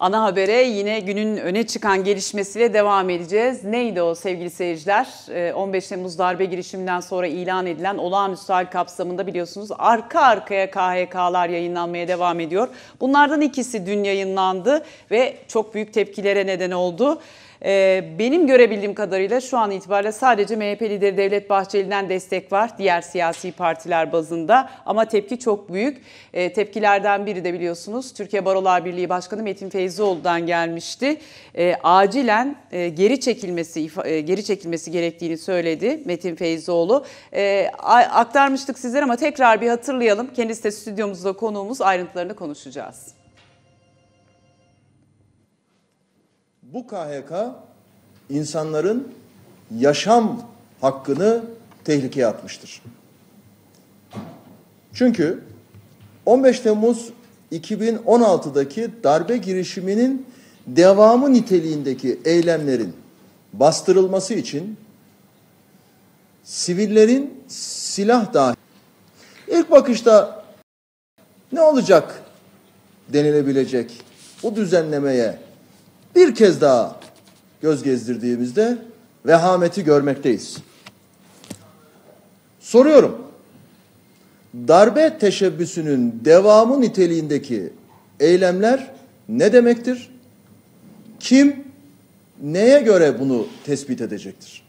Ana habere yine günün öne çıkan gelişmesiyle devam edeceğiz. Neydi o sevgili seyirciler? 15 ee, Temmuz darbe girişiminden sonra ilan edilen olağanüstü hal kapsamında biliyorsunuz arka arkaya KHK'lar yayınlanmaya devam ediyor. Bunlardan ikisi dün yayınlandı ve çok büyük tepkilere neden oldu. E, benim görebildiğim kadarıyla şu an itibariyle sadece MHP lideri Devlet Bahçeli'den destek var diğer siyasi partiler bazında ama tepki çok büyük. E, tepkilerden biri de biliyorsunuz Türkiye Barolar Birliği Başkanı Metin Feyzioğlu'dan gelmişti. E, acilen e, geri çekilmesi e, geri çekilmesi gerektiğini söyledi Metin Feyzioğlu. E, aktarmıştık sizlere ama tekrar bir hatırlayalım. Kendisi de stüdyomuzda konuğumuz ayrıntılarını konuşacağız. Bu KHK insanların yaşam hakkını tehlikeye atmıştır. Çünkü 15 Temmuz 2016'daki darbe girişiminin devamı niteliğindeki eylemlerin bastırılması için sivillerin silah dahi ilk bakışta ne olacak denilebilecek bu düzenlemeye bir kez daha göz gezdirdiğimizde vehameti görmekteyiz. Soruyorum. Darbe teşebbüsünün devamı niteliğindeki eylemler ne demektir? Kim neye göre bunu tespit edecektir?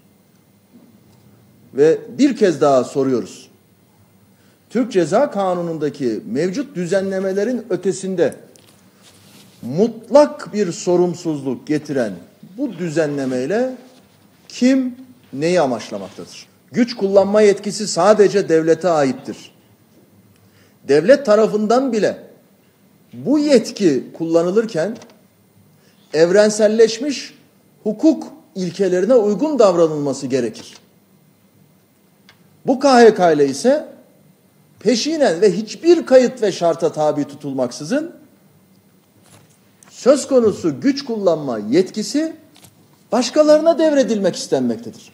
Ve bir kez daha soruyoruz. Türk Ceza Kanunu'ndaki mevcut düzenlemelerin ötesinde mutlak bir sorumsuzluk getiren bu düzenlemeyle kim neyi amaçlamaktadır? Güç kullanma yetkisi sadece devlete aittir. Devlet tarafından bile bu yetki kullanılırken evrenselleşmiş hukuk ilkelerine uygun davranılması gerekir. Bu KHK ile ise peşinen ve hiçbir kayıt ve şarta tabi tutulmaksızın söz konusu güç kullanma yetkisi başkalarına devredilmek istenmektedir.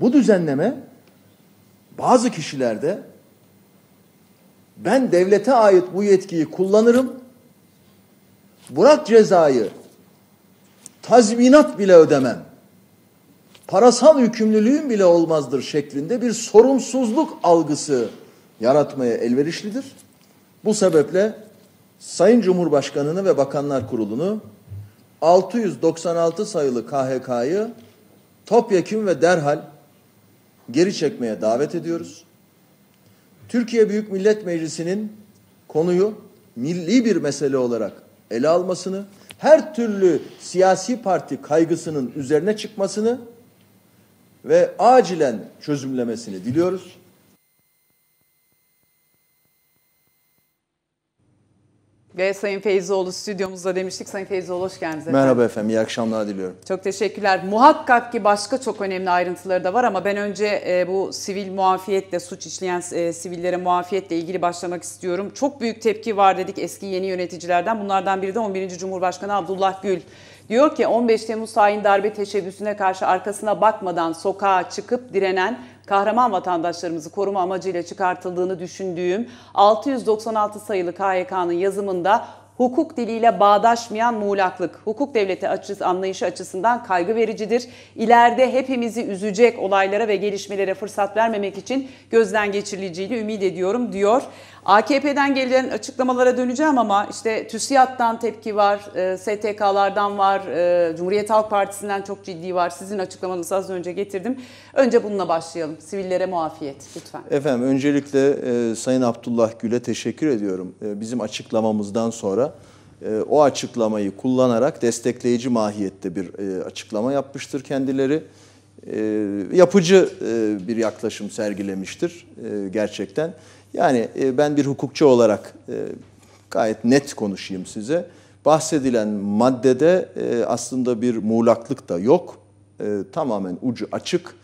Bu düzenleme bazı kişilerde ben devlete ait bu yetkiyi kullanırım, bırak cezayı, tazminat bile ödemem, parasal yükümlülüğüm bile olmazdır şeklinde bir sorumsuzluk algısı yaratmaya elverişlidir. Bu sebeple Sayın Cumhurbaşkanı'nı ve Bakanlar Kurulu'nu 696 sayılı KHK'yı topyekun ve derhal geri çekmeye davet ediyoruz. Türkiye Büyük Millet Meclisi'nin konuyu milli bir mesele olarak ele almasını, her türlü siyasi parti kaygısının üzerine çıkmasını ve acilen çözümlemesini diliyoruz. Ve Sayın Feyzoğlu stüdyomuzda demiştik. Sayın Feyzoğlu hoş geldiniz efendim. Merhaba efendim, iyi akşamlar diliyorum. Çok teşekkürler. Muhakkak ki başka çok önemli ayrıntıları da var ama ben önce e, bu sivil muafiyetle, suç işleyen e, sivillere muafiyetle ilgili başlamak istiyorum. Çok büyük tepki var dedik eski yeni yöneticilerden. Bunlardan biri de 11. Cumhurbaşkanı Abdullah Gül. Diyor ki 15 Temmuz hain darbe teşebbüsüne karşı arkasına bakmadan sokağa çıkıp direnen kahraman vatandaşlarımızı koruma amacıyla çıkartıldığını düşündüğüm 696 sayılı KYK'nın yazımında hukuk diliyle bağdaşmayan muğlaklık, hukuk devleti açısı, anlayışı açısından kaygı vericidir. İleride hepimizi üzecek olaylara ve gelişmelere fırsat vermemek için gözden geçirileceğini ümit ediyorum diyor. AKP'den gelen açıklamalara döneceğim ama işte TÜSİAD'dan tepki var, e, STK'lardan var, e, Cumhuriyet Halk Partisi'nden çok ciddi var. Sizin açıklamanızı az önce getirdim. Önce bununla başlayalım. Sivillere muafiyet lütfen. Efendim öncelikle e, Sayın Abdullah Gül'e teşekkür ediyorum. bizim açıklamamızdan sonra o açıklamayı kullanarak destekleyici mahiyette bir açıklama yapmıştır kendileri. yapıcı bir yaklaşım sergilemiştir gerçekten. Gerçekten yani e, ben bir hukukçu olarak e, gayet net konuşayım size. Bahsedilen maddede e, aslında bir muğlaklık da yok. E, tamamen ucu açık.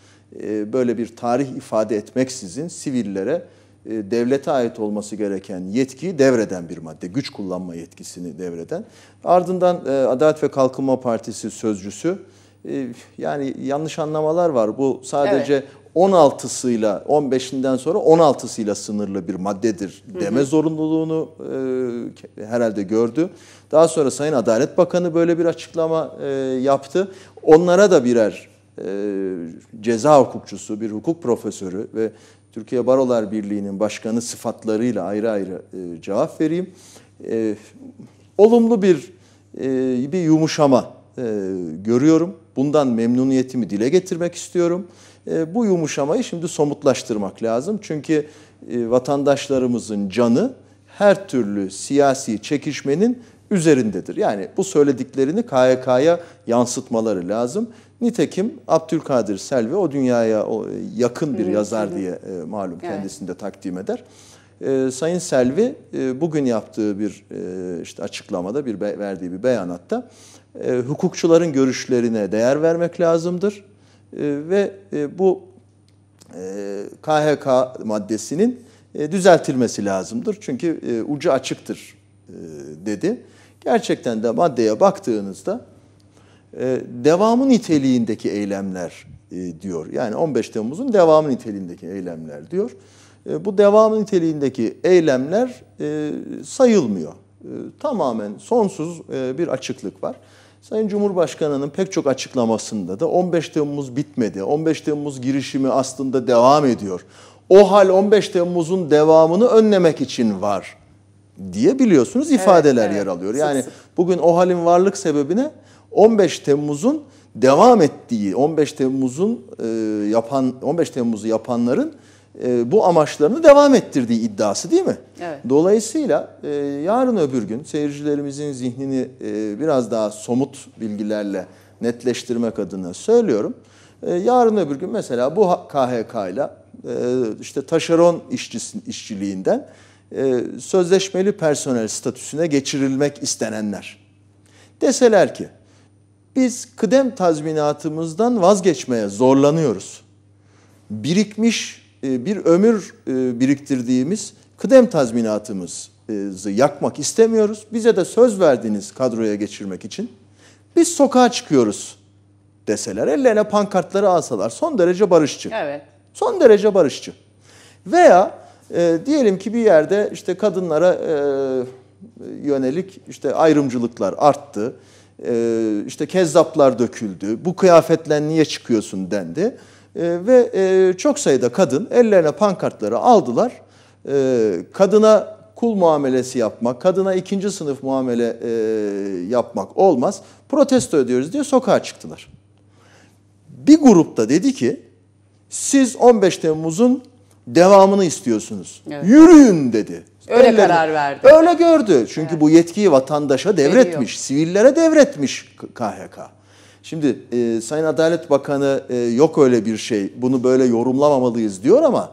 böyle bir tarih ifade etmeksizin sivillere devlete ait olması gereken yetkiyi devreden bir madde. Güç kullanma yetkisini devreden. Ardından Adalet ve Kalkınma Partisi sözcüsü yani yanlış anlamalar var. Bu sadece evet. 16'sıyla 15'inden sonra 16'sıyla sınırlı bir maddedir deme hı hı. zorunluluğunu e, herhalde gördü. Daha sonra Sayın Adalet Bakanı böyle bir açıklama e, yaptı. Onlara da birer e, ceza hukukçusu, bir hukuk profesörü ve Türkiye Barolar Birliği'nin başkanı sıfatlarıyla ayrı ayrı e, cevap vereyim. E, olumlu bir e, bir yumuşama e, görüyorum. Bundan memnuniyetimi dile getirmek istiyorum. E, bu yumuşamayı şimdi somutlaştırmak lazım. Çünkü e, vatandaşlarımızın canı her türlü siyasi çekişmenin üzerindedir. Yani bu söylediklerini KYK'ya yansıtmaları lazım. Nitekim Abdülkadir Selvi o dünyaya e, yakın bir yazar diye malum evet. kendisini de takdim eder. Sayın Selvi bugün yaptığı bir işte açıklamada bir verdiği bir beyanatta e, hukukçuların görüşlerine değer vermek lazımdır. Ee, ve e, bu KHK e, maddesinin e, düzeltilmesi lazımdır. Çünkü ucu açıktır dedi. Gerçekten de maddeye baktığınızda devamı niteliğindeki eylemler diyor. Yani 15 Temmuz'un devamı niteliğindeki eylemler diyor. Bu devamı niteliğindeki eylemler sayılmıyor. Tamamen sonsuz bir açıklık var. Sayın Cumhurbaşkanı'nın pek çok açıklamasında da 15 Temmuz bitmedi. 15 Temmuz girişimi aslında devam ediyor. O hal 15 Temmuz'un devamını önlemek için var diye biliyorsunuz ifadeler evet, evet. yer alıyor. Yani bugün o halin varlık sebebine 15 Temmuz'un devam ettiği, 15 Temmuz'un e, yapan 15 Temmuz'u yapanların e, bu amaçlarını devam ettirdiği iddiası değil mi? Evet. Dolayısıyla e, yarın öbür gün seyircilerimizin zihnini e, biraz daha somut bilgilerle netleştirmek adına söylüyorum. yarın öbür gün mesela bu KHK ile işte taşeron işçisi, işçiliğinden sözleşmeli personel statüsüne geçirilmek istenenler. Deseler ki biz kıdem tazminatımızdan vazgeçmeye zorlanıyoruz. Birikmiş e, bir ömür e, biriktirdiğimiz kıdem tazminatımızı yakmak istemiyoruz. Bize de söz verdiğiniz kadroya geçirmek için biz sokağa çıkıyoruz deseler, ellerine pankartları alsalar son derece barışçı. Evet. Son derece barışçı. Veya e, diyelim ki bir yerde işte kadınlara e, yönelik işte ayrımcılıklar arttı. E, işte kezzaplar döküldü. Bu kıyafetle niye çıkıyorsun dendi. Ee, ve e, çok sayıda kadın ellerine pankartları aldılar. Ee, kadına kul muamelesi yapmak, kadına ikinci sınıf muamele e, yapmak olmaz. Protesto ediyoruz diye sokağa çıktılar. Bir grupta dedi ki siz 15 Temmuz'un devamını istiyorsunuz. Evet. Yürüyün dedi. Öyle Ellerine. karar verdi. Öyle gördü. Çünkü evet. bu yetkiyi vatandaşa devretmiş, Veriyor. sivillere devretmiş KHK. Şimdi e, Sayın Adalet Bakanı e, yok öyle bir şey, bunu böyle yorumlamamalıyız diyor ama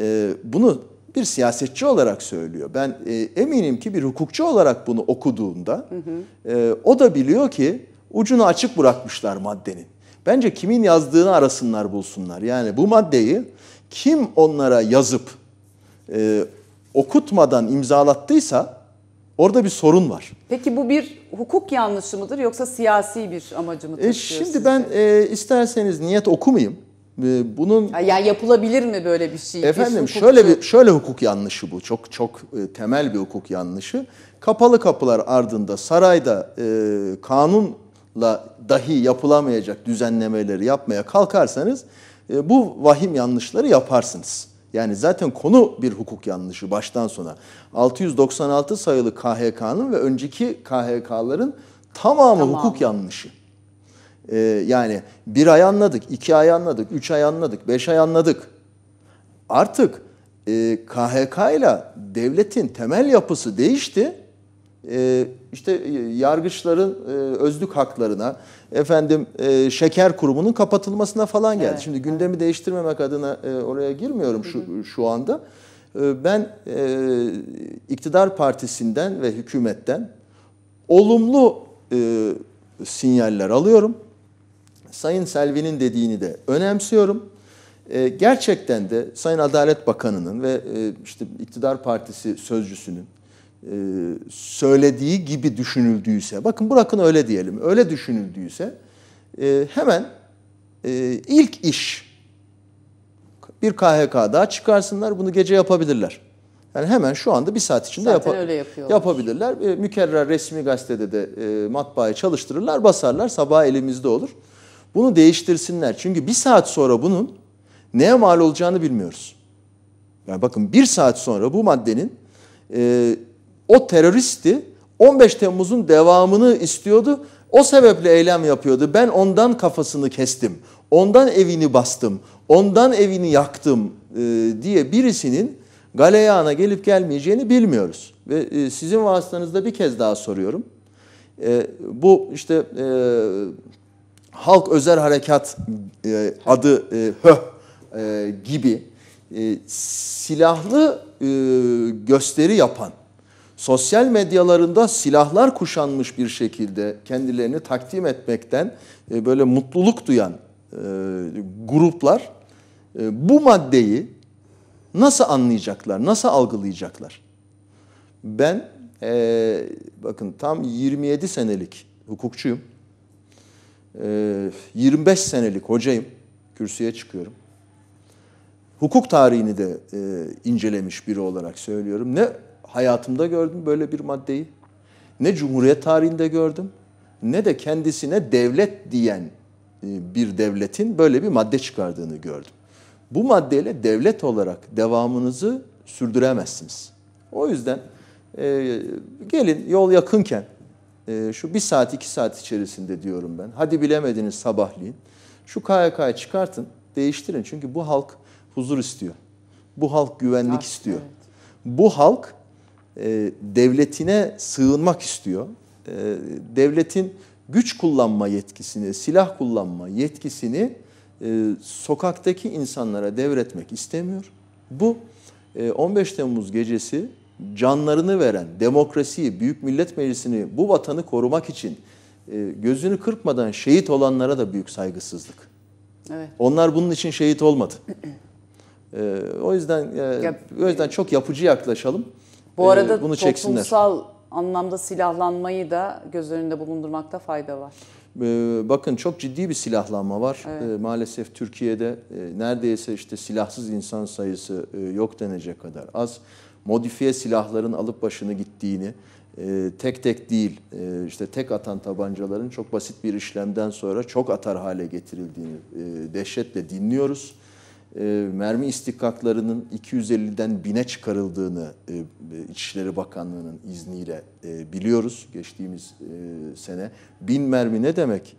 e, bunu bir siyasetçi olarak söylüyor. Ben e, eminim ki bir hukukçu olarak bunu okuduğunda hı hı. E, o da biliyor ki ucunu açık bırakmışlar maddenin. Bence kimin yazdığını arasınlar bulsunlar. Yani bu maddeyi kim onlara yazıp e, okutmadan imzalattıysa Orada bir sorun var. Peki bu bir hukuk yanlışı mıdır yoksa siyasi bir amacı mı? E şimdi ben e, isterseniz niyet okumayayım. E, bunun ya yani yapılabilir mi böyle bir şey? Efendim bir hukukçu... şöyle bir şöyle hukuk yanlışı bu. Çok çok e, temel bir hukuk yanlışı. Kapalı kapılar ardında sarayda e, kanunla dahi yapılamayacak düzenlemeleri yapmaya kalkarsanız e, bu vahim yanlışları yaparsınız. Yani zaten konu bir hukuk yanlışı baştan sona. 696 sayılı KHK'nın ve önceki KHK'ların tamamı tamam. hukuk yanlışı. Ee, yani bir ay anladık, iki ay anladık, üç ay anladık, beş ay anladık. Artık e, KHK ile devletin temel yapısı değişti ee, işte e, yargıçların e, özlük haklarına, efendim e, şeker kurumunun kapatılmasına falan geldi. Evet, Şimdi gündemi evet. değiştirmemek adına oraya girmiyorum şu şu anda. Ee, ben iktidar partisinden ve hükümetten olumlu sinyaller alıyorum. Sayın Selvi'nin dediğini de önemsiyorum. Gerçekten de Sayın Adalet Bakanı'nın ve işte iktidar partisi sözcüsünün e, söylediği gibi düşünüldüyse, bakın bırakın öyle diyelim, öyle düşünüldüyse e, hemen e, ilk iş bir KHK daha çıkarsınlar, bunu gece yapabilirler. Yani hemen şu anda bir saat içinde yapa yapabilirler. E, mükerrer resmi gazetede de e, matbaayı çalıştırırlar, basarlar, sabah elimizde olur. Bunu değiştirsinler. Çünkü bir saat sonra bunun neye mal olacağını bilmiyoruz. Yani bakın bir saat sonra bu maddenin o teröristi 15 Temmuz'un devamını istiyordu. O sebeple eylem yapıyordu. Ben ondan kafasını kestim. Ondan evini bastım. Ondan evini yaktım e, diye birisinin galeyana gelip gelmeyeceğini bilmiyoruz. Ve e, sizin vasıtanızda bir kez daha soruyorum. E, bu işte Halk Özel Harekat adı HÖH gibi silahlı gösteri yapan sosyal medyalarında silahlar kuşanmış bir şekilde kendilerini takdim etmekten e, böyle mutluluk duyan e, gruplar e, bu maddeyi nasıl anlayacaklar, nasıl algılayacaklar? Ben e, bakın tam 27 senelik hukukçuyum, e, 25 senelik hocayım, kürsüye çıkıyorum. Hukuk tarihini de e, incelemiş biri olarak söylüyorum. Ne hayatımda gördüm böyle bir maddeyi. Ne Cumhuriyet tarihinde gördüm ne de kendisine devlet diyen e, bir devletin böyle bir madde çıkardığını gördüm. Bu maddeyle devlet olarak devamınızı sürdüremezsiniz. O yüzden e, gelin yol yakınken e, şu bir saat iki saat içerisinde diyorum ben. Hadi bilemediniz sabahleyin. Şu KYK'yı çıkartın değiştirin. Çünkü bu halk huzur istiyor. Bu halk güvenlik istiyor. Bu halk e, devletine sığınmak istiyor. E, devletin güç kullanma yetkisini, silah kullanma yetkisini e, sokaktaki insanlara devretmek istemiyor. Bu e, 15 Temmuz gecesi canlarını veren demokrasiyi, Büyük Millet Meclisi'ni, bu vatanı korumak için e, gözünü kırpmadan şehit olanlara da büyük saygısızlık. Evet. Onlar bunun için şehit olmadı. e, o yüzden e, o yüzden e, çok yapıcı yaklaşalım. Bu ee, arada e, bunu toplumsal çeksinler. anlamda silahlanmayı da göz önünde bulundurmakta fayda var. E, bakın çok ciddi bir silahlanma var. Evet. E, maalesef Türkiye'de e, neredeyse işte silahsız insan sayısı e, yok denecek kadar az. Modifiye silahların alıp başını gittiğini, e, tek tek değil e, işte tek atan tabancaların çok basit bir işlemden sonra çok atar hale getirildiğini e, dehşetle dinliyoruz. E, mermi istikaklarının 250'den bine çıkarıldığını e, İçişleri Bakanlığı'nın izniyle e, biliyoruz geçtiğimiz e, sene. Bin mermi ne demek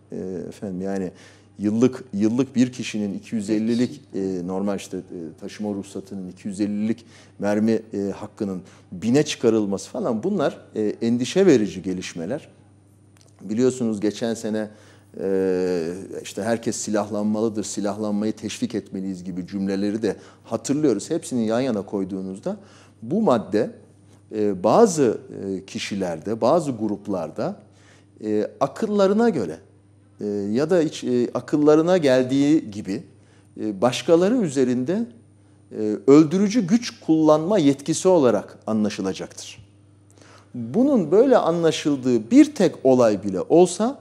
efendim yani yıllık yıllık bir kişinin 250'lik normal işte taşıma ruhsatının 250'lik mermi hakkının bine çıkarılması falan bunlar endişe verici gelişmeler. Biliyorsunuz geçen sene e, işte herkes silahlanmalıdır, silahlanmayı teşvik etmeliyiz gibi cümleleri de hatırlıyoruz. Hepsini yan yana koyduğunuzda bu madde e, bazı e, kişilerde, bazı gruplarda e, akıllarına göre ya da hiç, akıllarına geldiği gibi başkaları üzerinde öldürücü güç kullanma yetkisi olarak anlaşılacaktır. Bunun böyle anlaşıldığı bir tek olay bile olsa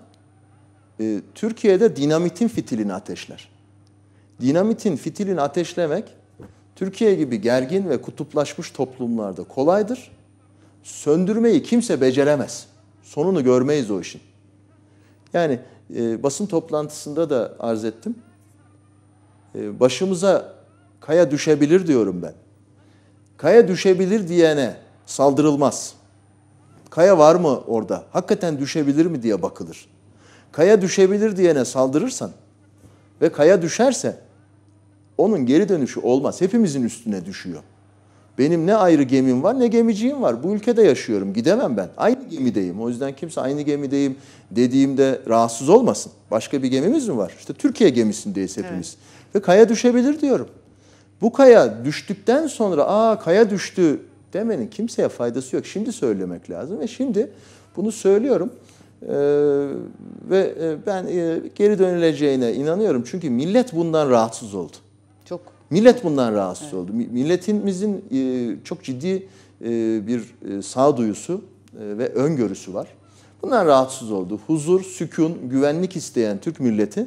ee, Türkiye'de dinamitin fitilini ateşler. Dinamitin fitilini ateşlemek Türkiye gibi gergin ve kutuplaşmış toplumlarda kolaydır. Söndürmeyi kimse beceremez. Sonunu görmeyiz o işin. Yani e, basın toplantısında da arz ettim. E, başımıza kaya düşebilir diyorum ben. Kaya düşebilir diyene saldırılmaz. Kaya var mı orada? Hakikaten düşebilir mi diye bakılır. Kaya düşebilir diyene saldırırsan ve kaya düşerse onun geri dönüşü olmaz. Hepimizin üstüne düşüyor. Benim ne ayrı gemim var ne gemiciğim var. Bu ülkede yaşıyorum. Gidemem ben. Aynı gemideyim. O yüzden kimse aynı gemideyim dediğimde rahatsız olmasın. Başka bir gemimiz mi var? İşte Türkiye gemisindeyiz hepimiz. Evet. Ve kaya düşebilir diyorum. Bu kaya düştükten sonra aa kaya düştü demenin kimseye faydası yok. Şimdi söylemek lazım ve şimdi bunu söylüyorum. Ee, ve e, ben e, geri dönüleceğine inanıyorum. Çünkü millet bundan rahatsız oldu. Çok. Millet bundan rahatsız evet. oldu. Milletimizin e, çok ciddi e, bir e, sağduyusu e, ve öngörüsü var. Bundan rahatsız oldu. Huzur, sükun, güvenlik isteyen Türk milleti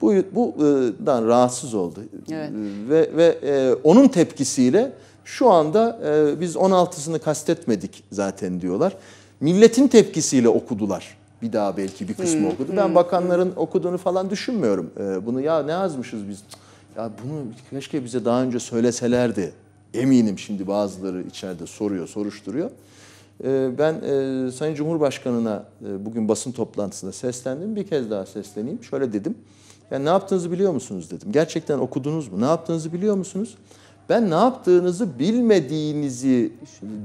bu bundan rahatsız oldu. Evet. Ve ve e, onun tepkisiyle şu anda e, biz 16'sını kastetmedik zaten diyorlar milletin tepkisiyle okudular. Bir daha belki bir kısmı hmm, okudu. Ben hmm, bakanların hmm. okuduğunu falan düşünmüyorum. Ee, bunu ya ne yazmışız biz? Ya bunu keşke bize daha önce söyleselerdi. Eminim şimdi bazıları içeride soruyor, soruşturuyor. Ee, ben e, Sayın Cumhurbaşkanı'na e, bugün basın toplantısında seslendim. Bir kez daha sesleneyim. Şöyle dedim. Yani ne yaptığınızı biliyor musunuz dedim. Gerçekten okudunuz mu? Ne yaptığınızı biliyor musunuz? Ben ne yaptığınızı bilmediğinizi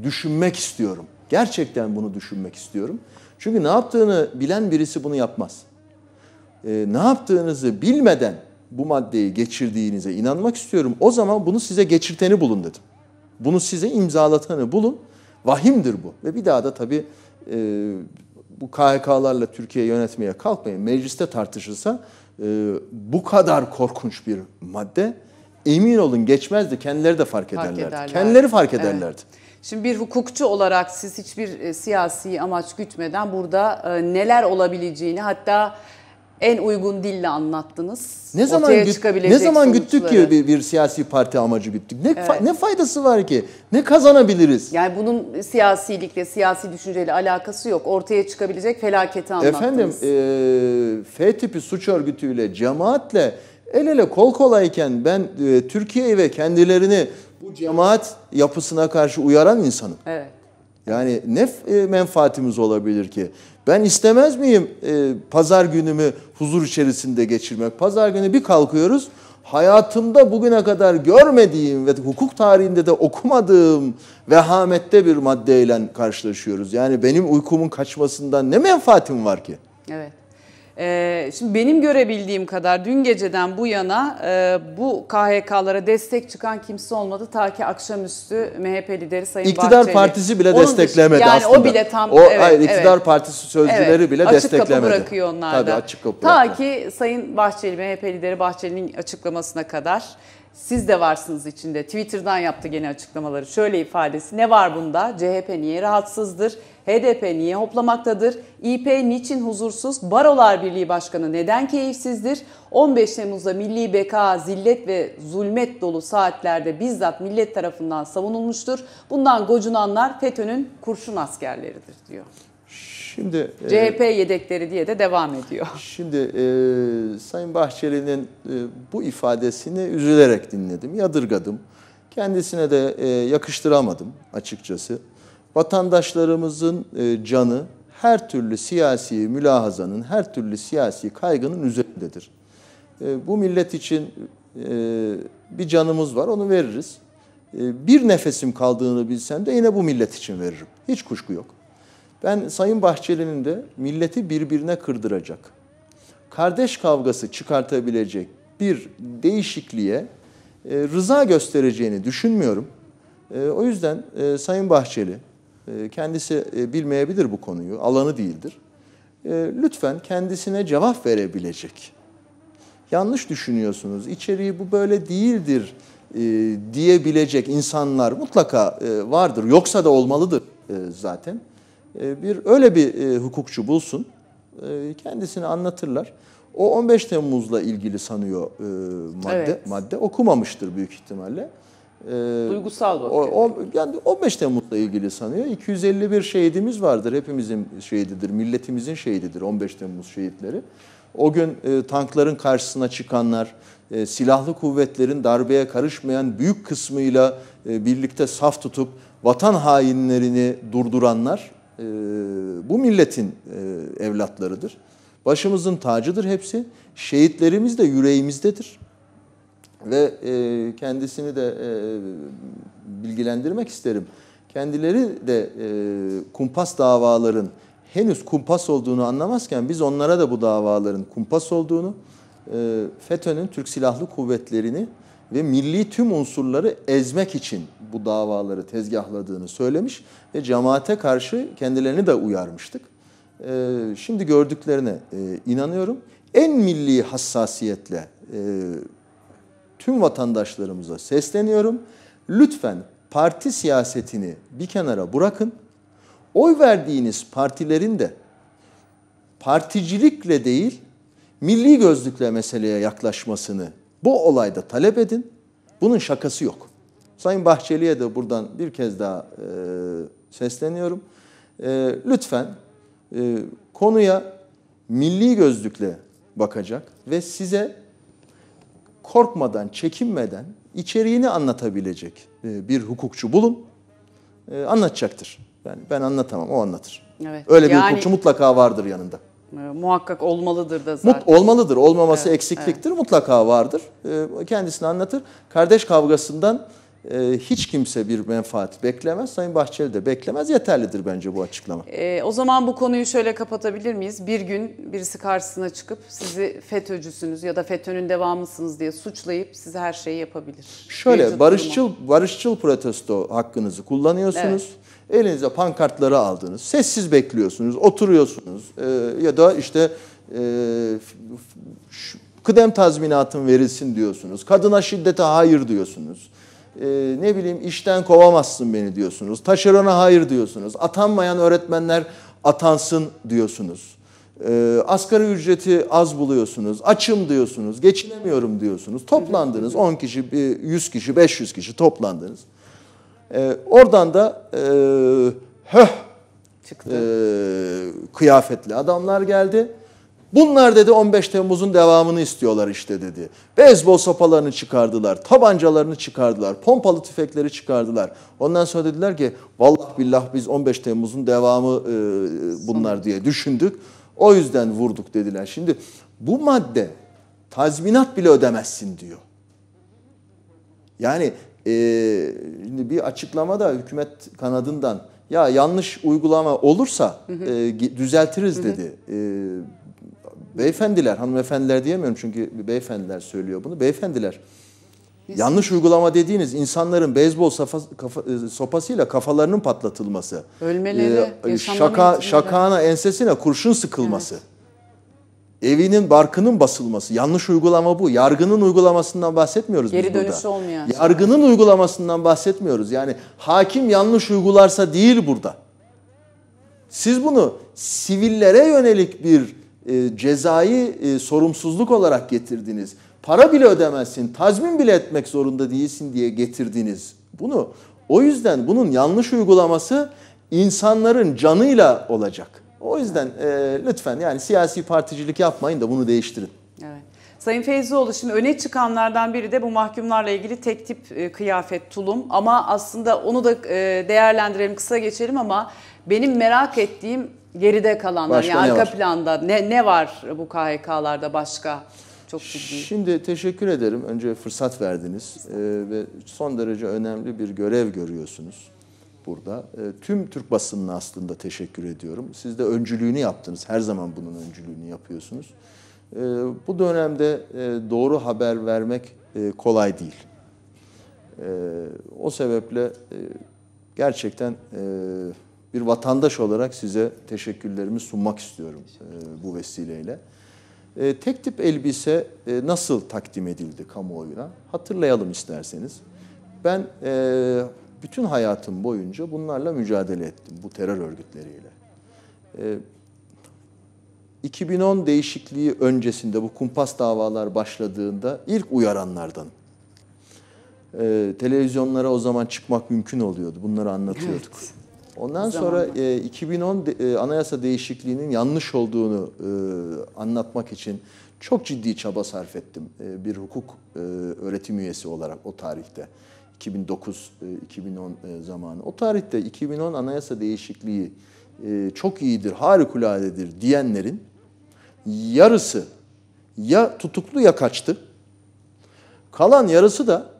düşünmek istiyorum. Gerçekten bunu düşünmek istiyorum. Çünkü ne yaptığını bilen birisi bunu yapmaz. Ee, ne yaptığınızı bilmeden bu maddeyi geçirdiğinize inanmak istiyorum. O zaman bunu size geçirteni bulun dedim. Bunu size imzalatanı bulun. Vahimdir bu. Ve bir daha da tabii e, bu KHK'larla Türkiye yönetmeye kalkmayın. Mecliste tartışılsa e, bu kadar korkunç bir madde emin olun geçmezdi. Kendileri de fark, fark ederlerdi. Kendileri fark ederlerdi. Evet. Şimdi bir hukukçu olarak siz hiçbir e, siyasi amaç gütmeden burada e, neler olabileceğini hatta en uygun dille anlattınız. Ne zaman Ortaya güt, ne zaman güttük ki bir, bir siyasi parti amacı güttük? Ne evet. fa, ne faydası var ki? Ne kazanabiliriz? Yani bunun siyasilikle, siyasi düşünceyle alakası yok. Ortaya çıkabilecek felaketi anlattınız. Efendim, e, F tipi suç örgütüyle, cemaatle el ele kol kolayken ben e, Türkiye'yi ve kendilerini bu cemaat yapısına karşı uyaran insanım. Evet. Yani ne e, menfaatimiz olabilir ki? Ben istemez miyim e, pazar günümü huzur içerisinde geçirmek? Pazar günü bir kalkıyoruz. Hayatımda bugüne kadar görmediğim ve hukuk tarihinde de okumadığım vehamette bir maddeyle karşılaşıyoruz. Yani benim uykumun kaçmasından ne menfaatim var ki? Evet. Ee, şimdi benim görebildiğim kadar dün geceden bu yana e, bu KHK'lara destek çıkan kimse olmadı. Ta ki akşamüstü MHP lideri Sayın İktidar Bahçeli. İktidar partisi bile Onun desteklemedi yani aslında. o bile tam. O, evet, hayır, iktidar evet. partisi sözcüleri evet, bile açık desteklemedi. Açık kapı bırakıyor onlar da. Tabii açık kapı Ta bırakıyor. ki Sayın Bahçeli, MHP lideri Bahçeli'nin açıklamasına kadar siz de varsınız içinde. Twitter'dan yaptı gene açıklamaları. Şöyle ifadesi ne var bunda? CHP niye rahatsızdır? HDP niye hoplamaktadır? İP niçin huzursuz? Barolar Birliği Başkanı neden keyifsizdir? 15 Temmuz'da Milli Beka zillet ve zulmet dolu saatlerde bizzat millet tarafından savunulmuştur. Bundan gocunanlar FETÖ'nün kurşun askerleridir diyor. Şimdi CHP e, yedekleri diye de devam ediyor. Şimdi e, Sayın Bahçeli'nin e, bu ifadesini üzülerek dinledim, yadırgadım. Kendisine de e, yakıştıramadım açıkçası vatandaşlarımızın e, canı her türlü siyasi mülahazanın, her türlü siyasi kaygının üzerindedir. E, bu millet için e, bir canımız var, onu veririz. Bir nefesim kaldığını bilsem de yine bu millet için veririm. Hiç kuşku yok. Ben Sayın Bahçeli'nin de milleti birbirine kırdıracak, kardeş kavgası çıkartabilecek bir değişikliğe rıza göstereceğini düşünmüyorum. O yüzden Sayın Bahçeli ee, kendisi e, bilmeyebilir bu konuyu, alanı değildir. Ee, lütfen kendisine cevap verebilecek. Yanlış düşünüyorsunuz, içeriği bu böyle değildir e, diyebilecek insanlar mutlaka e, vardır. Yoksa da olmalıdır zaten. Bir öyle bir hukukçu bulsun, kendisini anlatırlar. O 15 Temmuz'la ilgili sanıyor madde. Evet. Madde okumamıştır büyük ihtimalle. E, Duygusal bakıyor. O, o, yani 15 Temmuz'la ilgili sanıyor. 251 şehidimiz vardır. Hepimizin şehididir. Milletimizin şehididir 15 Temmuz şehitleri. O gün e, tankların karşısına çıkanlar, e, silahlı kuvvetlerin darbeye karışmayan büyük kısmıyla e, birlikte saf tutup vatan hainlerini durduranlar e, bu milletin e, evlatlarıdır. Başımızın tacıdır hepsi. Şehitlerimiz de yüreğimizdedir ve e, kendisini de e, bilgilendirmek isterim. Kendileri de e, kumpas davaların henüz kumpas olduğunu anlamazken biz onlara da bu davaların kumpas olduğunu, e, FETÖ'nün Türk Silahlı Kuvvetleri'ni ve milli tüm unsurları ezmek için bu davaları tezgahladığını söylemiş ve cemaate karşı kendilerini de uyarmıştık. E, şimdi gördüklerine e, inanıyorum. En milli hassasiyetle e, tüm vatandaşlarımıza sesleniyorum. Lütfen parti siyasetini bir kenara bırakın. Oy verdiğiniz partilerin de particilikle değil milli gözlükle meseleye yaklaşmasını bu olayda talep edin. Bunun şakası yok. Sayın Bahçeli'ye de buradan bir kez daha e, sesleniyorum. E, lütfen e, konuya milli gözlükle bakacak ve size korkmadan, çekinmeden içeriğini anlatabilecek e, bir hukukçu bulun. E, anlatacaktır. Yani ben anlatamam, o anlatır. Evet. Öyle yani, bir hukukçu mutlaka vardır yanında. E, muhakkak olmalıdır da zaten. Mut, olmalıdır, olmaması evet, eksikliktir, evet. mutlaka vardır. Kendisini anlatır. Kardeş kavgasından ee, hiç kimse bir menfaat beklemez. Sayın Bahçeli de beklemez. Yeterlidir bence bu açıklama. E, o zaman bu konuyu şöyle kapatabilir miyiz? Bir gün birisi karşısına çıkıp sizi FETÖ'cüsünüz ya da FETÖ'nün devamısınız diye suçlayıp size her şeyi yapabilir. Şöyle Mevcut barışçıl durumu. barışçıl protesto hakkınızı kullanıyorsunuz. Evet. Elinize pankartları aldınız. Sessiz bekliyorsunuz, oturuyorsunuz e, ya da işte e, şu, kıdem tazminatın verilsin diyorsunuz. Kadına şiddete hayır diyorsunuz e, ne bileyim işten kovamazsın beni diyorsunuz. Taşerona hayır diyorsunuz. Atanmayan öğretmenler atansın diyorsunuz. E, asgari ücreti az buluyorsunuz. Açım diyorsunuz. Geçinemiyorum diyorsunuz. Toplandınız 10 kişi, 100 kişi, 500 kişi toplandınız. E, oradan da e, höh Çıktı. E, kıyafetli adamlar geldi Bunlar dedi 15 Temmuz'un devamını istiyorlar işte dedi. Beyzbol sopalarını çıkardılar, tabancalarını çıkardılar, pompalı tüfekleri çıkardılar. Ondan sonra dediler ki vallahi billah biz 15 Temmuz'un devamı e, bunlar diye düşündük. O yüzden vurduk dediler. Şimdi bu madde tazminat bile ödemezsin diyor. Yani e, şimdi bir açıklama da hükümet kanadından ya yanlış uygulama olursa hı hı. E, düzeltiriz dedi. Hı hı. E, Beyefendiler, hanımefendiler diyemiyorum çünkü beyefendiler söylüyor bunu. Beyefendiler, yanlış uygulama dediğiniz insanların beyzbol safa, kafa, e, sopasıyla kafalarının patlatılması. Ölmeleri, e, şaka, Şakağına, ensesine kurşun sıkılması. Evet. Evinin barkının basılması, yanlış uygulama bu. Yargının uygulamasından bahsetmiyoruz Geri biz burada. Geri dönüşü olmayan. Şey. Yargının uygulamasından bahsetmiyoruz. Yani hakim yanlış uygularsa değil burada. Siz bunu sivillere yönelik bir e, cezayı e, sorumsuzluk olarak getirdiniz. Para bile ödemezsin, tazmin bile etmek zorunda değilsin diye getirdiniz bunu. O yüzden bunun yanlış uygulaması insanların canıyla olacak. O yüzden e, lütfen yani siyasi particilik yapmayın da bunu değiştirin. Evet. Sayın Feyzoğlu şimdi öne çıkanlardan biri de bu mahkumlarla ilgili tek tip e, kıyafet, tulum ama aslında onu da e, değerlendirelim kısa geçelim ama benim merak ettiğim Geride kalanlar başka yani arka var? planda ne, ne var bu KHK'larda başka? Çok ciddi. Şimdi teşekkür ederim. Önce fırsat verdiniz ee, ve son derece önemli bir görev görüyorsunuz burada. E, tüm Türk basınına aslında teşekkür ediyorum. Siz de öncülüğünü yaptınız. Her zaman bunun öncülüğünü yapıyorsunuz. E, bu dönemde e, doğru haber vermek e, kolay değil. E, o sebeple e, gerçekten e, bir vatandaş olarak size teşekkürlerimi sunmak istiyorum e, bu vesileyle. E, tek tip elbise e, nasıl takdim edildi kamuoyuna? Hatırlayalım isterseniz. Ben bütün hayatım boyunca bunlarla mücadele ettim, bu terör örgütleriyle. 2010 değişikliği öncesinde bu kumpas davalar başladığında ilk uyaranlardan e, televizyonlara o zaman çıkmak mümkün oluyordu. Bunları anlatıyorduk. Evet. Ondan sonra e, 2010 e, anayasa değişikliğinin yanlış olduğunu e, anlatmak için çok ciddi çaba sarf ettim e, bir hukuk e, öğretim üyesi olarak o tarihte. 2009-2010 e, e, zamanı. O tarihte 2010 anayasa değişikliği e, çok iyidir, harikuladedir diyenlerin yarısı ya tutuklu ya kaçtı. Kalan yarısı da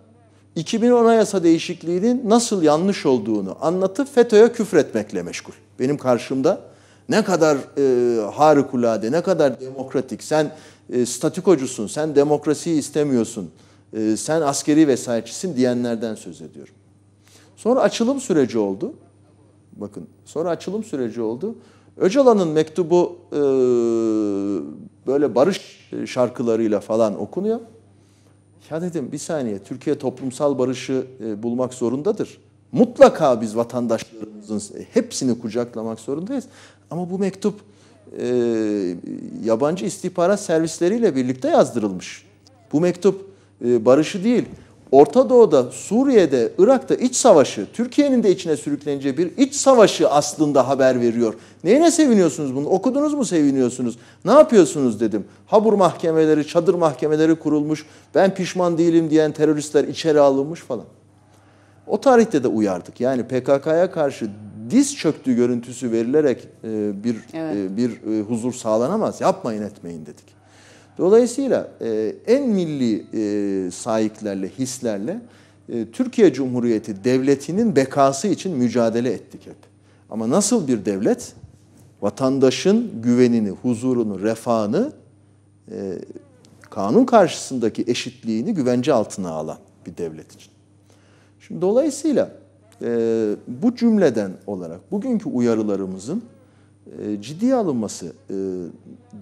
2010 yasa değişikliğinin nasıl yanlış olduğunu anlatıp FETÖ'ye küfretmekle meşgul. Benim karşımda ne kadar e, harikulade, ne kadar demokratik, sen e, statikocusun, sen demokrasiyi istemiyorsun, e, sen askeri vesayetçisin diyenlerden söz ediyorum. Sonra açılım süreci oldu. Bakın sonra açılım süreci oldu. Öcalan'ın mektubu e, böyle barış şarkılarıyla falan okunuyor. Ya dedim bir saniye Türkiye toplumsal barışı e, bulmak zorundadır. Mutlaka biz vatandaşlarımızın e, hepsini kucaklamak zorundayız. Ama bu mektup e, yabancı istihbarat servisleriyle birlikte yazdırılmış. Bu mektup e, barışı değil, Orta Doğu'da, Suriye'de, Irak'ta iç savaşı, Türkiye'nin de içine sürükleneceği bir iç savaşı aslında haber veriyor. Neyine seviniyorsunuz bunu? Okudunuz mu seviniyorsunuz? Ne yapıyorsunuz dedim. Habur mahkemeleri, çadır mahkemeleri kurulmuş, ben pişman değilim diyen teröristler içeri alınmış falan. O tarihte de uyardık. Yani PKK'ya karşı diz çöktüğü görüntüsü verilerek e, bir evet. E, bir e, huzur sağlanamaz. Yapmayın etmeyin dedik. Dolayısıyla e, en milli e, sahiplerle, hislerle e, Türkiye Cumhuriyeti Devleti'nin bekası için mücadele ettik hep. Ama nasıl bir devlet? Vatandaşın güvenini, huzurunu, refahını, e, kanun karşısındaki eşitliğini güvence altına alan bir devlet için. Şimdi dolayısıyla e, bu cümleden olarak bugünkü uyarılarımızın e, ciddiye alınması e,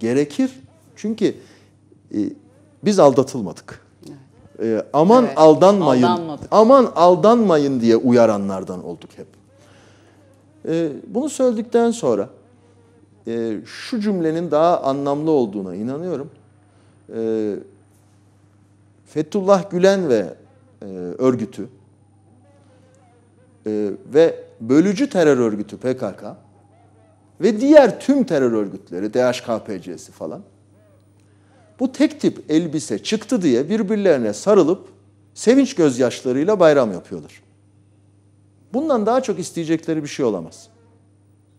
gerekir. Çünkü ee, biz aldatılmadık. E, aman evet, aldanmayın, aldanmadık. aman aldanmayın diye uyaranlardan olduk hep. E, bunu söyledikten sonra e, şu cümlenin daha anlamlı olduğuna inanıyorum. E, Fethullah Gülen ve e, örgütü e, ve bölücü terör örgütü PKK ve diğer tüm terör örgütleri DHKPC'si falan bu tek tip elbise çıktı diye birbirlerine sarılıp sevinç gözyaşlarıyla bayram yapıyorlar. Bundan daha çok isteyecekleri bir şey olamaz.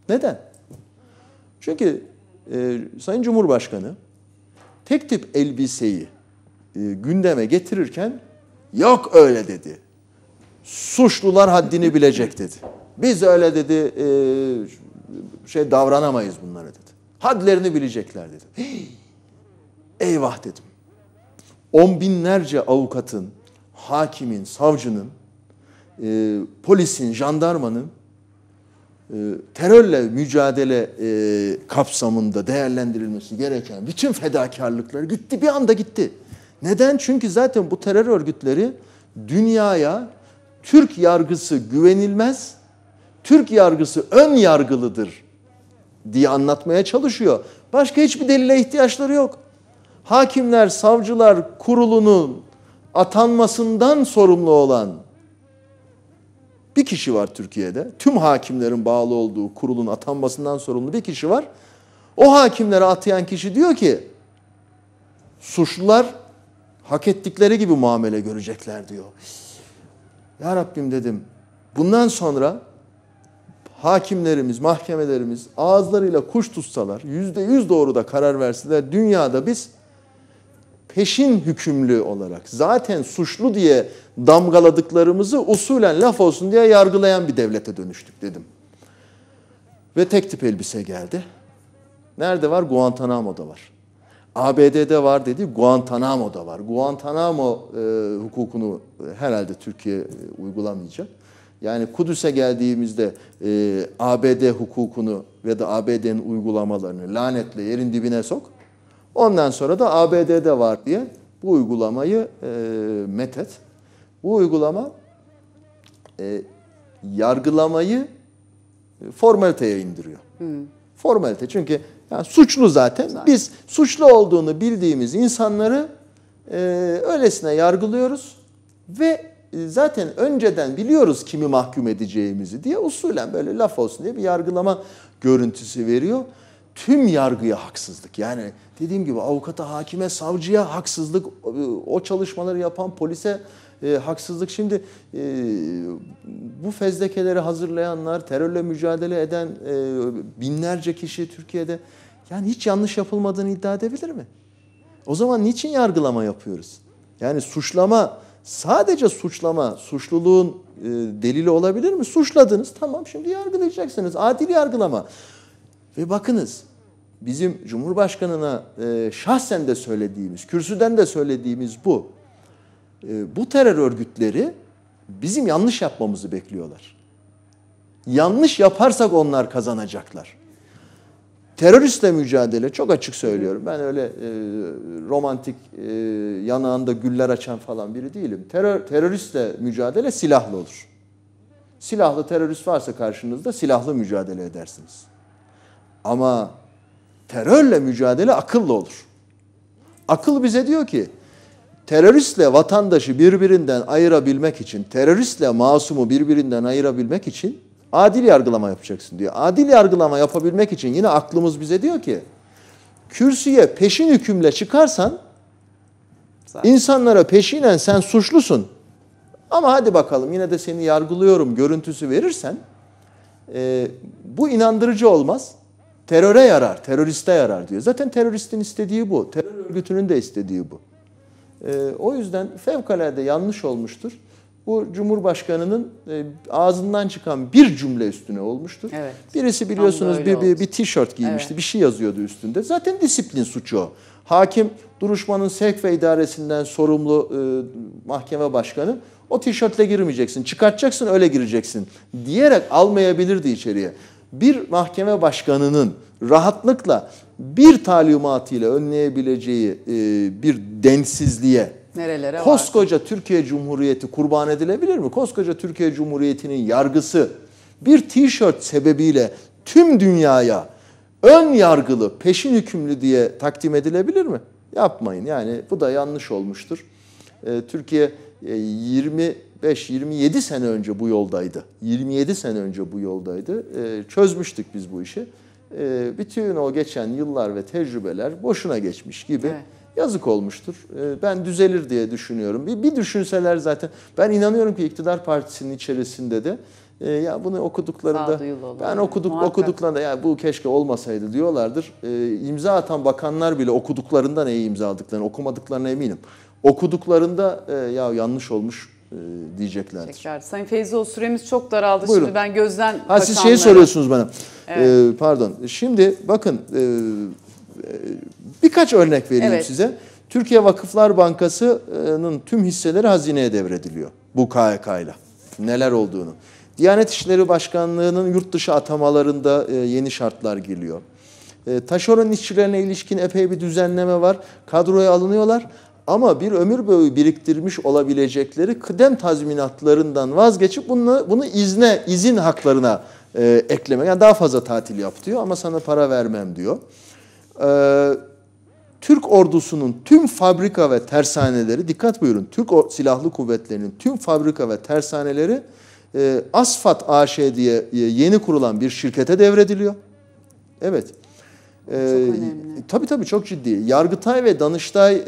Neden? Çünkü e, Sayın Cumhurbaşkanı tek tip elbiseyi e, gündeme getirirken yok öyle dedi. Suçlular haddini bilecek dedi. Biz öyle dedi e, şey davranamayız bunlara dedi. Hadlerini bilecekler dedi. Hii. Eyvah dedim. On binlerce avukatın, hakimin, savcının, e, polisin, jandarmanın e, terörle mücadele e, kapsamında değerlendirilmesi gereken bütün fedakarlıkları gitti bir anda gitti. Neden? Çünkü zaten bu terör örgütleri dünyaya Türk yargısı güvenilmez, Türk yargısı ön yargılıdır diye anlatmaya çalışıyor. Başka hiçbir delile ihtiyaçları yok. Hakimler, savcılar kurulunun atanmasından sorumlu olan bir kişi var Türkiye'de. Tüm hakimlerin bağlı olduğu kurulun atanmasından sorumlu bir kişi var. O hakimlere atayan kişi diyor ki suçlular hak ettikleri gibi muamele görecekler diyor. Ya Rabbim dedim bundan sonra hakimlerimiz, mahkemelerimiz ağızlarıyla kuş tutsalar, yüzde yüz doğru da karar verseler dünyada biz peşin hükümlü olarak zaten suçlu diye damgaladıklarımızı usulen laf olsun diye yargılayan bir devlete dönüştük dedim. Ve tek tip elbise geldi. Nerede var? Guantanamo'da var. ABD'de var dedi, Guantanamo'da var. Guantanamo e, hukukunu e, herhalde Türkiye e, uygulamayacak. Yani Kudüs'e geldiğimizde e, ABD hukukunu ve de ABD'nin uygulamalarını lanetle yerin dibine sok. Ondan sonra da ABD'de var diye bu uygulamayı e, methet. Bu uygulama e, yargılamayı e, formaliteye indiriyor. Hı. Hmm. Formalite çünkü yani suçlu zaten. zaten. Biz suçlu olduğunu bildiğimiz insanları e, öylesine yargılıyoruz ve e, zaten önceden biliyoruz kimi mahkum edeceğimizi diye usulen böyle laf olsun diye bir yargılama görüntüsü veriyor tüm yargıya haksızlık. Yani dediğim gibi avukata, hakime, savcıya haksızlık, e, o çalışmaları yapan polise e, haksızlık. Şimdi e, bu fezlekeleri hazırlayanlar, terörle mücadele eden e, binlerce kişi Türkiye'de yani hiç yanlış yapılmadığını iddia edebilir mi? O zaman niçin yargılama yapıyoruz? Yani suçlama, sadece suçlama, suçluluğun e, delili olabilir mi? Suçladınız, tamam şimdi yargılayacaksınız. Adil yargılama. Ve bakınız bizim Cumhurbaşkanı'na e, şahsen de söylediğimiz, kürsüden de söylediğimiz bu. E, bu terör örgütleri bizim yanlış yapmamızı bekliyorlar. Yanlış yaparsak onlar kazanacaklar. Teröristle mücadele çok açık söylüyorum. Ben öyle e, romantik e, yanağında güller açan falan biri değilim. Terör, teröristle mücadele silahlı olur. Silahlı terörist varsa karşınızda silahlı mücadele edersiniz. Ama Terörle mücadele akıllı olur. Akıl bize diyor ki teröristle vatandaşı birbirinden ayırabilmek için, teröristle masumu birbirinden ayırabilmek için adil yargılama yapacaksın diyor. Adil yargılama yapabilmek için yine aklımız bize diyor ki kürsüye peşin hükümle çıkarsan insanlara peşinen sen suçlusun. Ama hadi bakalım yine de seni yargılıyorum görüntüsü verirsen e, bu inandırıcı olmaz. Teröre yarar, teröriste yarar diyor. Zaten teröristin istediği bu. Terör örgütünün de istediği bu. E, o yüzden fevkalade yanlış olmuştur. Bu Cumhurbaşkanı'nın e, ağzından çıkan bir cümle üstüne olmuştur. Evet. Birisi biliyorsunuz bir, bir, bir tişört giymişti, evet. bir şey yazıyordu üstünde. Zaten disiplin suçu o. Hakim duruşmanın sevk ve idaresinden sorumlu e, mahkeme başkanı o tişörtle girmeyeceksin, çıkartacaksın öyle gireceksin diyerek almayabilirdi içeriye bir mahkeme başkanının rahatlıkla bir talimatıyla önleyebileceği e, bir densizliğe Nerelere koskoca vardı? Türkiye Cumhuriyeti kurban edilebilir mi? Koskoca Türkiye Cumhuriyeti'nin yargısı bir tişört sebebiyle tüm dünyaya ön yargılı, peşin hükümlü diye takdim edilebilir mi? Yapmayın yani bu da yanlış olmuştur. Ee, Türkiye 20 e, 25-27 sene önce bu yoldaydı. 27 sene önce bu yoldaydı. Ee, çözmüştük biz bu işi. Ee, bütün o geçen yıllar ve tecrübeler boşuna geçmiş gibi. Evet. Yazık olmuştur. Ee, ben düzelir diye düşünüyorum. Bir, bir düşünseler zaten. Ben inanıyorum ki iktidar partisinin içerisinde de e, ya bunu okuduklarında ben okuduk Muhakkak. okuduklarında ya bu keşke olmasaydı diyorlardır. E, imza atan bakanlar bile okuduklarında neyi imzaladıklarını okumadıklarına eminim. Okuduklarında e, ya yanlış olmuş e, diyeceklerdir. Teşekkürler. Sayın Feyzoğlu süremiz çok daraldı. Buyurun. Şimdi ben gözden Ha kaçanları... siz şeyi soruyorsunuz bana. Evet. Ee, pardon. Şimdi bakın e, e, birkaç örnek vereyim evet. size. Türkiye Vakıflar Bankası'nın tüm hisseleri hazineye devrediliyor bu KYK ile. Neler olduğunu. Diyanet İşleri Başkanlığı'nın yurt dışı atamalarında e, yeni şartlar geliyor. E, taşeron işçilerine ilişkin epey bir düzenleme var. Kadroya alınıyorlar ama bir ömür boyu biriktirmiş olabilecekleri kıdem tazminatlarından vazgeçip bunu, bunu izne, izin haklarına e, eklemek. Yani daha fazla tatil yap diyor ama sana para vermem diyor. E, Türk ordusunun tüm fabrika ve tersaneleri, dikkat buyurun, Türk Silahlı Kuvvetleri'nin tüm fabrika ve tersaneleri e, Asfat AŞ diye e, yeni kurulan bir şirkete devrediliyor. Evet. Ee, tabii tabii çok ciddi. Yargıtay ve Danıştay'ın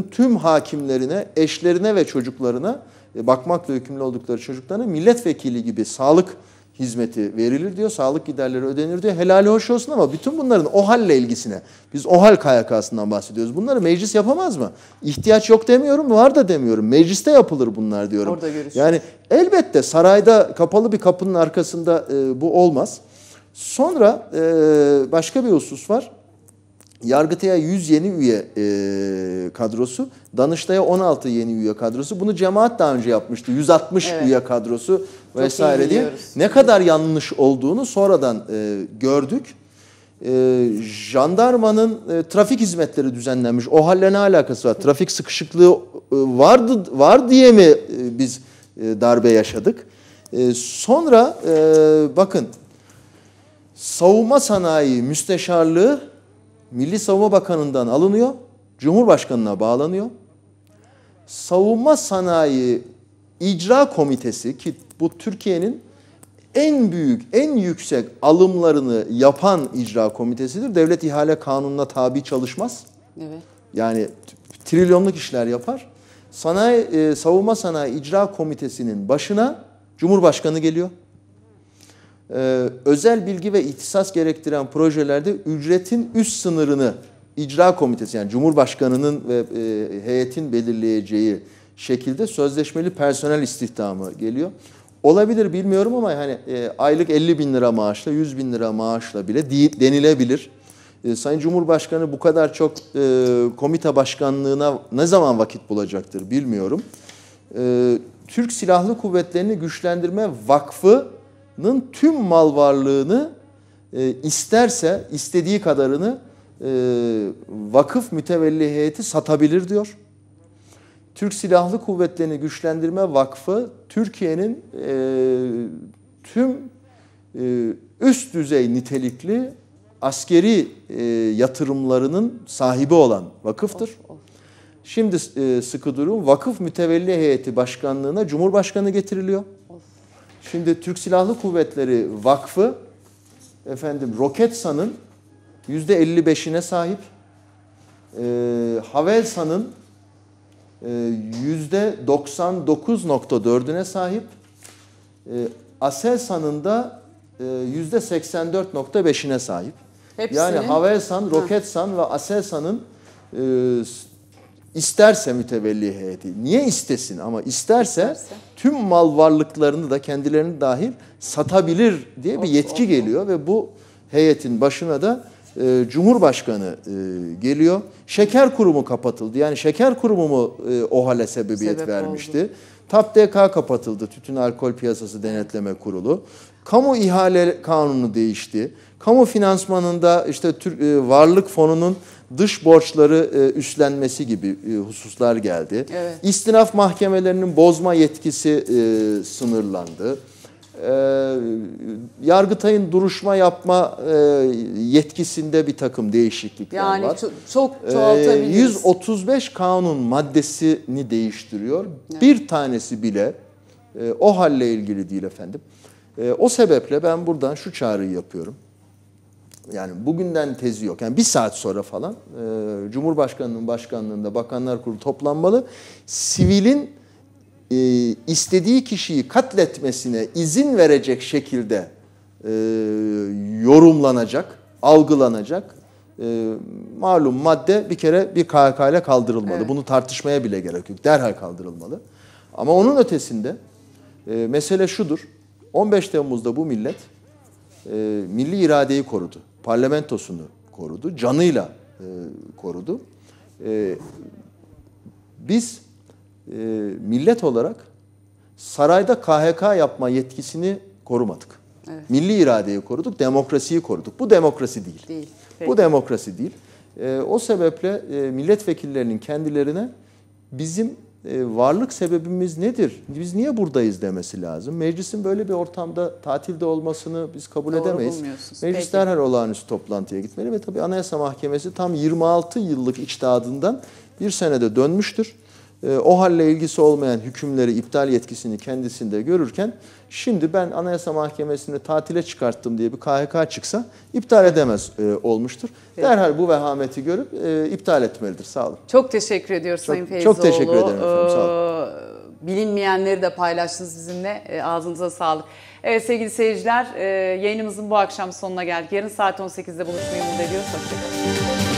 e, tüm hakimlerine, eşlerine ve çocuklarına e, bakmakla yükümlü oldukları çocuklarına milletvekili gibi sağlık hizmeti verilir diyor. Sağlık giderleri ödenir diyor. Helali hoş olsun ama bütün bunların o halle ilgisine. Biz o hal KYK'sından bahsediyoruz. Bunları meclis yapamaz mı? İhtiyaç yok demiyorum, var da demiyorum. Mecliste yapılır bunlar diyorum. Orada Yani elbette sarayda kapalı bir kapının arkasında e, bu olmaz. Sonra e, başka bir husus var. Yargıtay'a 100 yeni üye e, kadrosu, Danıştay'a 16 yeni üye kadrosu. Bunu cemaat daha önce yapmıştı. 160 evet. üye kadrosu vesaire diye. Ne kadar yanlış olduğunu sonradan e, gördük. E, jandarmanın e, trafik hizmetleri düzenlenmiş. O halle ne alakası var? Trafik sıkışıklığı e, vardı var diye mi e, biz e, darbe yaşadık? E, sonra e, bakın savunma sanayi müsteşarlığı Milli Savunma Bakanı'ndan alınıyor, Cumhurbaşkanı'na bağlanıyor. Savunma Sanayi İcra Komitesi ki bu Türkiye'nin en büyük, en yüksek alımlarını yapan icra komitesidir. Devlet ihale kanununa tabi çalışmaz. Evet. Yani trilyonluk işler yapar. Sanayi e, Savunma Sanayi İcra Komitesi'nin başına Cumhurbaşkanı geliyor e, özel bilgi ve ihtisas gerektiren projelerde ücretin üst sınırını icra komitesi yani Cumhurbaşkanı'nın ve e, heyetin belirleyeceği şekilde sözleşmeli personel istihdamı geliyor. Olabilir bilmiyorum ama hani e, aylık 50 bin lira maaşla 100 bin lira maaşla bile değil, denilebilir. E, Sayın Cumhurbaşkanı bu kadar çok e, komite başkanlığına ne zaman vakit bulacaktır bilmiyorum. E, Türk Silahlı Kuvvetleri'ni güçlendirme vakfı Nın tüm mal varlığını e, isterse istediği kadarını e, vakıf mütevelli heyeti satabilir diyor. Türk Silahlı Kuvvetlerini Güçlendirme Vakfı Türkiye'nin e, tüm e, üst düzey nitelikli askeri e, yatırımlarının sahibi olan vakıftır. Şimdi e, sıkı durum vakıf mütevelli heyeti başkanlığına Cumhurbaşkanı getiriliyor. Şimdi Türk Silahlı Kuvvetleri Vakfı efendim Roketsan'ın %55'ine sahip. Ee, e, Havelsan'ın yüzde %99.4'üne sahip. E, ee, Aselsan'ın da e, %84.5'ine sahip. Hepsinin. Yani Havelsan, Roketsan ha. ve Aselsan'ın e, İsterse mütevelli heyeti. Niye istesin ama isterse, isterse. tüm mal varlıklarını da kendilerini dahil satabilir diye bir yetki olsun, geliyor olsun. ve bu heyetin başına da e, Cumhurbaşkanı e, geliyor. Şeker kurumu kapatıldı. Yani şeker kurumu mu e, OHAL'e sebebiyet Sebep vermişti. TAPDK kapatıldı. Tütün Alkol Piyasası Denetleme Kurulu. Kamu ihale kanunu değişti. Kamu finansmanında işte Türk, e, varlık fonunun dış borçları e, üstlenmesi gibi e, hususlar geldi. Evet. İstinaf mahkemelerinin bozma yetkisi e, sınırlandı. E, Yargıtay'ın duruşma yapma e, yetkisinde bir takım değişiklikler yani var. Yani çok çoğaltabiliriz. E, 135 kanun maddesini değiştiriyor. Evet. Bir tanesi bile e, o halle ilgili değil efendim. E, o sebeple ben buradan şu çağrıyı yapıyorum yani bugünden tezi yok. Yani bir saat sonra falan e, Cumhurbaşkanı'nın başkanlığında bakanlar kurulu toplanmalı. Sivilin e, istediği kişiyi katletmesine izin verecek şekilde e, yorumlanacak, algılanacak e, malum madde bir kere bir KHK ile kaldırılmalı. Evet. Bunu tartışmaya bile gerek yok. Derhal kaldırılmalı. Ama onun ötesinde e, mesele şudur. 15 Temmuz'da bu millet e, milli iradeyi korudu parlamentosunu korudu, canıyla e, korudu. E, biz e, millet olarak sarayda KHK yapma yetkisini korumadık. Evet. Milli iradeyi koruduk, demokrasiyi koruduk. Bu demokrasi değil. değil Bu demokrasi değil. E, o sebeple e, milletvekillerinin kendilerine bizim e, varlık sebebimiz nedir? Biz niye buradayız demesi lazım. Meclisin böyle bir ortamda tatilde olmasını biz kabul Doğru edemeyiz. Meclis derhal olağanüstü toplantıya gitmeli ve tabii Anayasa Mahkemesi tam 26 yıllık içtihadından bir senede dönmüştür. E, o halle ilgisi olmayan hükümleri iptal yetkisini kendisinde görürken Şimdi ben Anayasa Mahkemesi'ni tatile çıkarttım diye bir KHK çıksa iptal edemez e, olmuştur. Evet. Derhal bu vehameti görüp e, iptal etmelidir. Sağ olun. Çok teşekkür ediyoruz Sayın Feyzoğlu. Çok teşekkür ederim efendim. Sağ olun. Ee, bilinmeyenleri de paylaştınız bizimle. E, ee, ağzınıza sağlık. Evet sevgili seyirciler e, yayınımızın bu akşam sonuna geldik. Yarın saat 18'de buluşmayı umut ediyoruz. Hoşçakalın.